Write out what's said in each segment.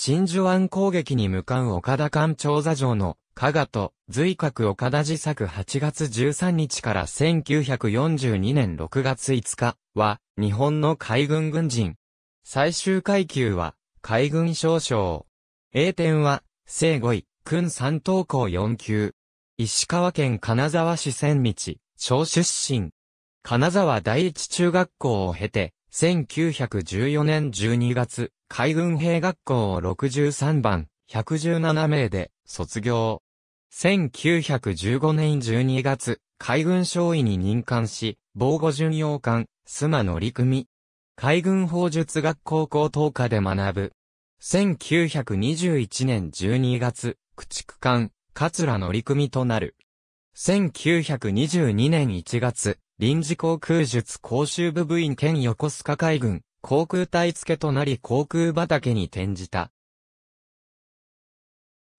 真珠湾攻撃に向かう岡田艦長座城の、加賀と、随格岡田自作8月13日から1942年6月5日は、日本の海軍軍人。最終階級は、海軍少将。A 点は、正5位、訓三等校4級。石川県金沢市千道、小出身。金沢第一中学校を経て、1914年12月、海軍兵学校を63番、117名で卒業。1915年12月、海軍少尉に任官し、防護巡洋艦、須磨乗組。海軍法術学校高等科で学ぶ。1921年12月、駆逐艦、桂乗組となる。1922年1月、臨時航空術講習部部員兼横須賀海軍、航空隊付となり航空畑に転じた。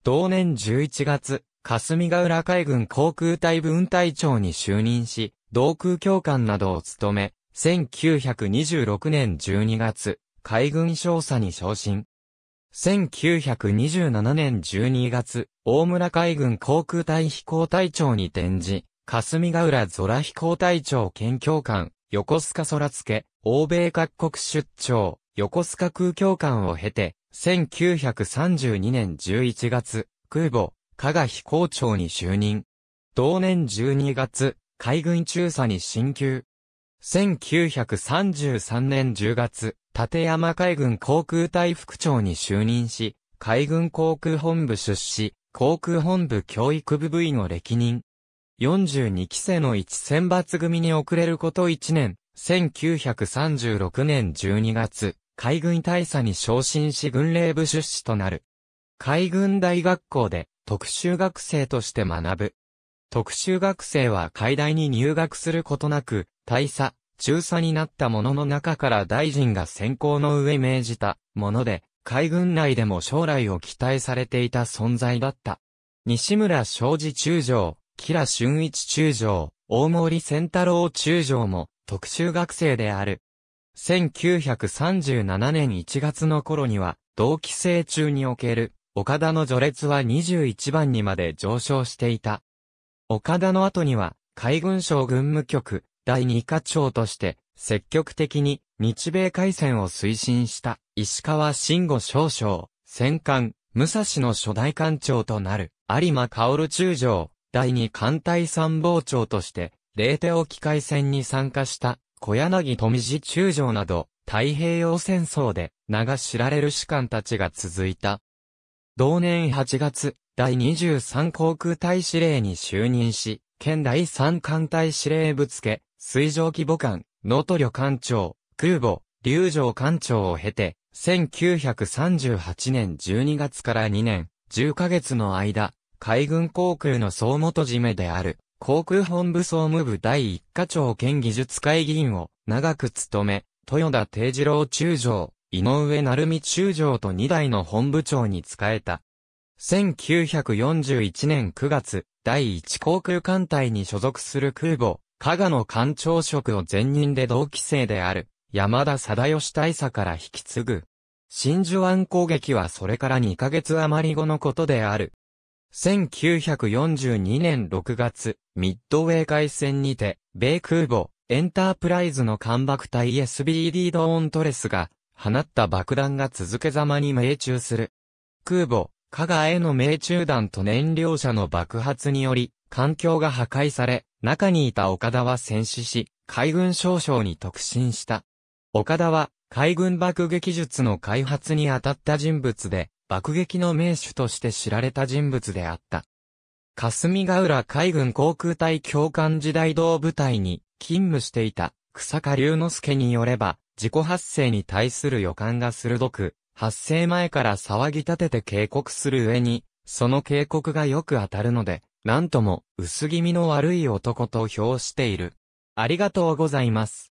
同年11月、霞ヶ浦海軍航空隊分隊長に就任し、同空教官などを務め、1926年12月、海軍少佐に昇進。1927年12月、大村海軍航空隊飛行隊長に転じ、霞ヶ浦空飛行隊長兼教官、横須賀空付、欧米各国出張、横須賀空教官を経て、1932年11月、空母、加賀飛行長に就任。同年12月、海軍中佐に進級。1933年10月、立山海軍航空隊副長に就任し、海軍航空本部出資、航空本部教育部部員を歴任。42期生の1選抜組に遅れること1年、1936年12月、海軍大佐に昇進し軍令部出資となる。海軍大学校で特殊学生として学ぶ。特殊学生は海大に入学することなく、大佐、中佐になった者の中から大臣が選考の上命じたもので、海軍内でも将来を期待されていた存在だった。西村昌司中将、吉良俊一中将、大森仙太郎中将も、特殊学生である。1937年1月の頃には、同期生中における、岡田の序列は21番にまで上昇していた。岡田の後には、海軍省軍務局、第二課長として、積極的に、日米海戦を推進した、石川慎吾少将、戦艦、武蔵の初代艦長となる、有馬薫中将、第二艦隊参謀長として、霊手沖海戦に参加した、小柳富士中将など、太平洋戦争で名が知られる士官たちが続いた。同年8月、第23航空隊司令に就任し、県第3艦隊司令ぶつけ、水上規模艦、能登旅艦長、空母、竜城艦長を経て、1938年12月から2年、10ヶ月の間、海軍航空の総元締めである、航空本部総務部第一課長兼技術会議員を長く務め、豊田定次郎中将、井上成美中将と2代の本部長に仕えた。1941年9月、第一航空艦隊に所属する空母、加賀の艦長職を前任で同期生である、山田貞義大佐から引き継ぐ。真珠湾攻撃はそれから2ヶ月余り後のことである。1942年6月、ミッドウェー海戦にて、米空母、エンタープライズの艦爆隊 SBD ドーントレスが、放った爆弾が続けざまに命中する。空母、加賀への命中弾と燃料車の爆発により、環境が破壊され、中にいた岡田は戦死し、海軍少将に特進した。岡田は、海軍爆撃術の開発に当たった人物で、爆撃の名手として知られた人物であった。霞ヶ浦海軍航空隊教官時代同部隊に勤務していた草加龍之介によれば、自己発生に対する予感が鋭く、発生前から騒ぎ立てて警告する上に、その警告がよく当たるので、なんとも薄気味の悪い男と評している。ありがとうございます。